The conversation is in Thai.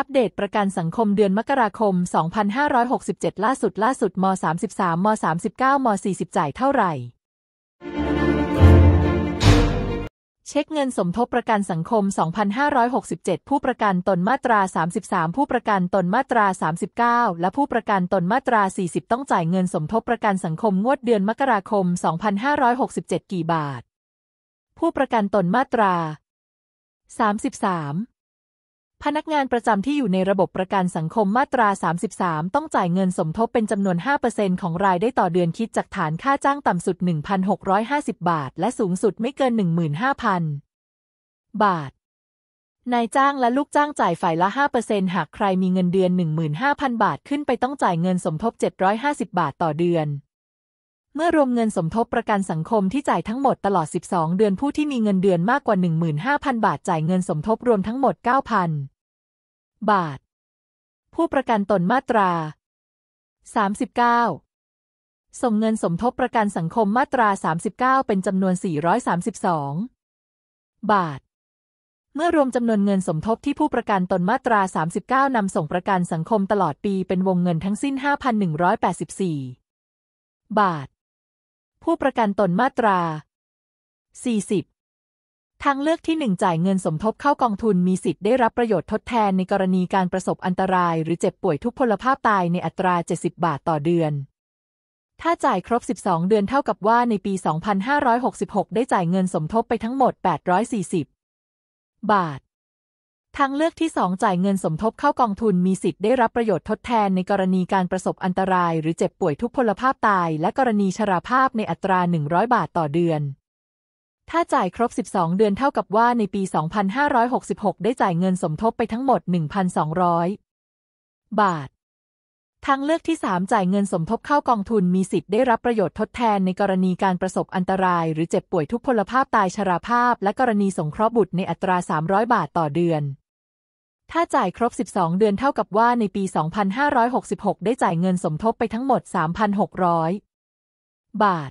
อัปเดตประกันสังคมเดือนมกราคม 2567 ล่าสุดล่าสุดม33ม39ม40จ่ายเท่าไหร่ เช็คเงินสมทบประกันสังคม 2567 ผู้ประกันตนมาตรา 33 ผู้ประกันตนมาตรา 39 และผู้ประกันตนมาตรา 40 ต้องจ่ายเงินสมทบประกันสังคมงวดเดือนมกราคม 2567 กี่บาท ผู้ประกันตนมาตรา 33พนักงานประจำที่อยู่ในระบบประกันสังคมมาตรา 33 ต้องจ่ายเงินสมทบเป็นจำนวน 5%ของรายได้ต่อเดือนคิดจากฐานค่าจ้างต่ำสุด 1,650 บาท และสูงสุดไม่เกิน 15,000บาท นายจ้างและลูกจ้างจ่ายฝ่ายละ 5%หากใครมีเงินเดือน 15,000บาทขึ้นไปต้องจ่ายเงินสมทบ 750 บาทต่อเดือนเมื่อรวมเงินสมทบประกันสังคมที่จ่ายทั้งหมดตลอด 12 เดือนผู้ที่มีเงินเดือนมากกว่า15,000บาท จ่ายเงินสมทบรวมทั้งหมด 9,000 บาท ผู้ประกันตนมาตรา 39 ส่งเงินสมทบประกันสังคมมาตรา 39 เป็นจำนวน 432 บาท เมื่อรวมจำนวนเงินสมทบที่ผู้ประกันตนมาตรา 39นำส่งประกันสังคมตลอดปี เป็นวงเงินทั้งสิ้น5,184บาทผู้ประกันตนมาตรา 40 ทางเลือกที่ 1 จ่ายเงินสมทบเข้ากองทุนมีสิทธิ์ได้รับประโยชน์ทดแทนในกรณีการประสบอันตรายหรือเจ็บป่วยทุพพลภาพตายในอัตรา 70 บาทต่อเดือน ถ้าจ่ายครบ 12 เดือนเท่ากับว่าในปี 2566 ได้จ่ายเงินสมทบไปทั้งหมด 840 บาททางเลือกที่ 2 จ่ายเงินสมทบเข้ากองทุนมีสิทธิ์ได้รับประโยชน์ทดแทนในกรณีการประสบอันตรายหรือเจ็บป่วยทุพพลภาพตายและกรณีชราภาพในอัตรา 100 บาทต่อเดือน ถ้าจ่ายครบ 12 เดือนเท่ากับว่าในปี 2566 ได้จ่ายเงินสมทบไปทั้งหมด 1,200 บาท ทางเลือกที่3จ่ายเงินสมทบเข้ากองทุนมีสิทธิ์ได้รับประโยชน์ทดแทนในกรณีการประสบอันตราย หรือเจ็บป่วยทุพพลภาพตายชราภาพ และกรณีสงเคราะห์บุตรในอัตรา 300 บาทต่อเดือนถ้าจ่ายครบ 12 เดือนเท่ากับว่าในปี 2566 ได้จ่ายเงินสมทบไปทั้งหมด 3,600 บาท